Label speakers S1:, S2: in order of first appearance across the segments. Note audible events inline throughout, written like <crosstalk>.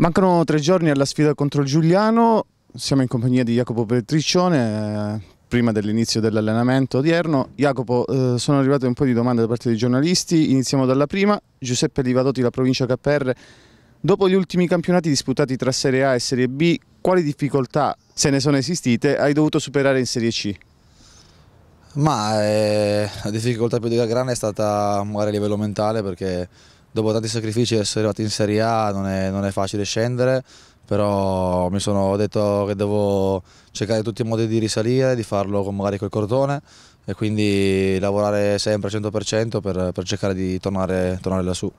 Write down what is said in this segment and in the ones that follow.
S1: Mancano tre giorni alla sfida contro il Giuliano, siamo in compagnia di Jacopo Petriccione, eh, prima dell'inizio dell'allenamento odierno. Jacopo, eh, sono arrivate un po' di domande da parte dei giornalisti, iniziamo dalla prima. Giuseppe Livadotti, la provincia KR, dopo gli ultimi campionati disputati tra Serie A e Serie B, quali difficoltà, se ne sono esistite, hai dovuto superare in Serie C?
S2: Ma eh, la difficoltà più grande è stata a livello mentale perché dopo tanti sacrifici essere arrivati in Serie A non è, non è facile scendere, però mi sono detto che devo cercare tutti i modi di risalire, di farlo con, magari col cordone e quindi lavorare sempre al 100%
S1: per, per, cercare di tornare, tornare lassù.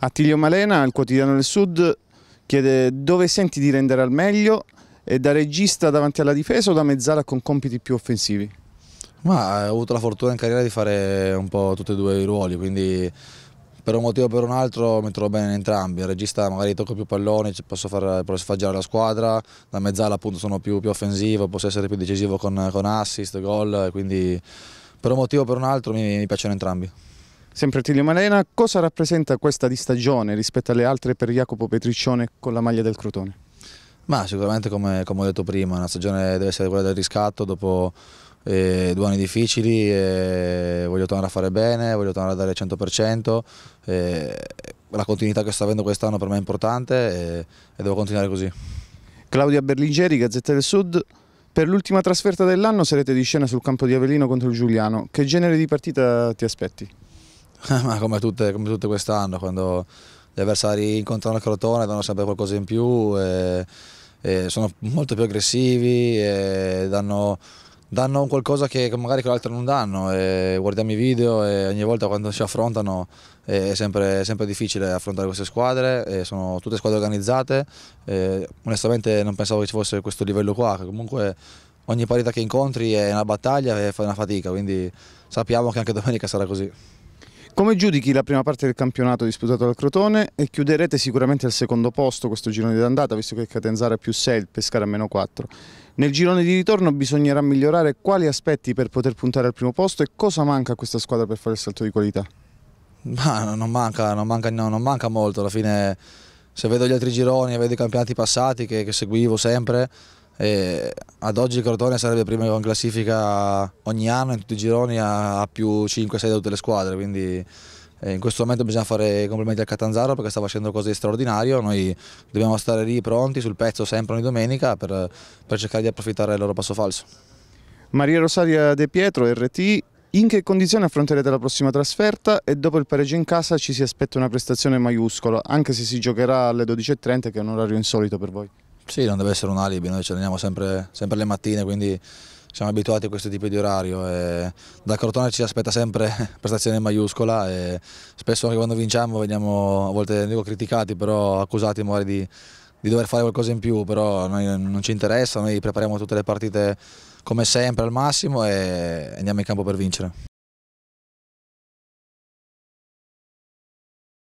S1: Attilio Malena, il quotidiano del Sud, chiede dove senti di rendere al meglio e da regista davanti alla difesa o da mezzala con compiti più offensivi?
S2: Ma eh, ho avuto la fortuna in carriera di fare un po' tutti e due i ruoli, quindi per un motivo o per un altro mi trovo bene in entrambi, il regista magari tocco più palloni, posso far, sfaggiare la squadra, da mezzala appunto sono più, più offensivo, posso essere più decisivo con, con assist, gol, quindi per un motivo o per un altro mi, mi piacciono
S1: entrambi. Sempre Tilio Malena, cosa rappresenta questa di stagione rispetto alle altre per Jacopo Petriccione con la maglia del Crotone?
S2: Ma sicuramente come, come ho detto prima, la stagione deve essere quella del riscatto dopo eh, due anni difficili, eh, voglio tornare a fare bene, voglio tornare a dare il 100%, eh, la continuità che sto avendo quest'anno per me è
S1: importante e devo continuare così. Claudia Berlingeri, Gazzetta del Sud. Per l'ultima trasferta dell'anno sarete di scena sul campo di Avellino contro il Giuliano. Che genere di partita ti aspetti? <laughs> come tutte, come tutte quest'anno, quando gli avversari incontrano il
S2: Crotone danno sempre qualcosa in più, sono molto più aggressivi, danno danno qualcosa che magari quell'altro non danno. E guardiamo i video e ogni volta quando ci affrontano è sempre, è sempre difficile affrontare queste squadre, sono tutte squadre organizzate. E onestamente non pensavo che ci fosse questo livello qua, che comunque ogni partita che incontri è una battaglia e fa una fatica, quindi sappiamo che anche domenica sarà così.
S1: Come giudichi la prima parte del campionato disputato dal Crotone e chiuderete sicuramente al secondo posto questo girone d'andata visto che il Catenzara è più 6 il Pescara è meno 4. Nel girone di ritorno bisognerà migliorare quali aspetti per poter puntare al primo posto e cosa manca a questa squadra per fare il salto di qualità?
S2: Ma non manca, non manca, no, non manca molto, alla fine se vedo gli altri gironi vedo i campionati passati che, che seguivo sempre e ad oggi il Crotone sarebbe prima in classifica ogni anno in tutti i gironi a, più 5-6 da tutte le squadre, quindi eh, in questo momento bisogna fare complimenti al Catanzaro perché sta facendo cose di straordinario, noi dobbiamo stare lì pronti sul pezzo sempre ogni domenica per, per cercare di approfittare del loro
S1: passo falso. Maria Rosaria De Pietro, RT, in che condizioni affronterete la prossima trasferta e dopo il pareggio in casa ci si aspetta una prestazione maiuscola, anche se si giocherà alle 12.30 che è un orario insolito per voi?
S2: Sì, non deve essere un alibi, noi ci alleniamo sempre, sempre le mattine, quindi siamo abituati a questo tipo di orario. E da Crotone ci aspetta sempre <laughs> prestazione in maiuscola e spesso anche quando vinciamo veniamo a volte dico criticati, però accusati magari di, di dover fare qualcosa in più, però noi non ci interessa, noi prepariamo tutte le partite
S1: come sempre al massimo e andiamo in campo per vincere.